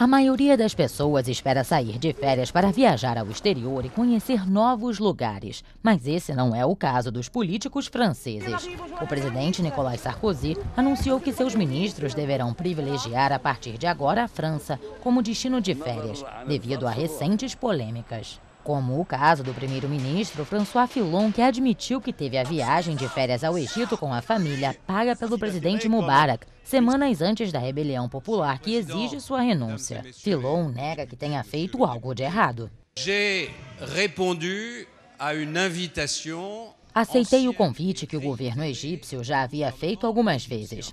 A maioria das pessoas espera sair de férias para viajar ao exterior e conhecer novos lugares, mas esse não é o caso dos políticos franceses. O presidente Nicolas Sarkozy anunciou que seus ministros deverão privilegiar a partir de agora a França como destino de férias, devido a recentes polêmicas como o caso do primeiro-ministro François Fillon, que admitiu que teve a viagem de férias ao Egito com a família paga pelo presidente Mubarak, semanas antes da rebelião popular que exige sua renúncia. Fillon nega que tenha feito algo de errado. Aceitei o convite que o governo egípcio já havia feito algumas vezes.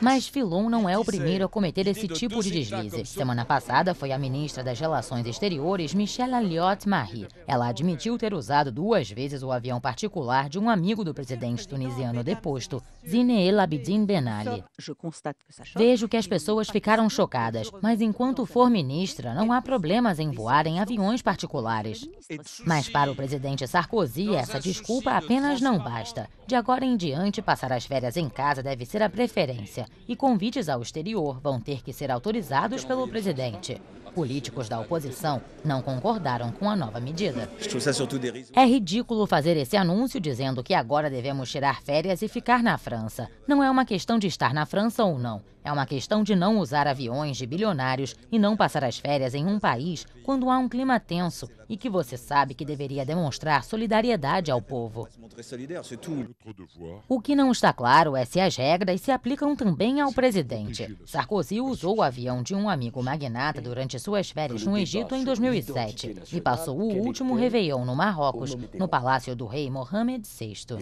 Mas Filon não é o é primeiro a cometer esse tipo de deslize. Semana passada foi a ministra das Relações Exteriores, Michelle Alliot Marie. Ela admitiu ter usado duas vezes o avião particular de um amigo do presidente tunisiano deposto, Zine El Abidine Ben Ali. Vejo que as pessoas ficaram chocadas, mas enquanto for ministra, não há problemas em voar em aviões particulares. Mas para o presidente Sarkozy, essa é desculpa apenas não basta. De agora em diante, passar as férias em casa deve ser a preferência e convites ao exterior vão ter que ser autorizados pelo presidente. Políticos da oposição não concordaram com a nova medida. É ridículo fazer esse anúncio dizendo que agora devemos tirar férias e ficar na França. Não é uma questão de estar na França ou não. É uma questão de não usar aviões de bilionários e não passar as férias em um país quando há um clima tenso e que você sabe que deveria demonstrar solidariedade ao povo. O que não está claro é se as regras se aplicam também ao presidente. Sarkozy usou o avião de um amigo magnata durante suas férias no Egito em 2007 e passou o último Réveillon no Marrocos, no palácio do rei Mohammed VI.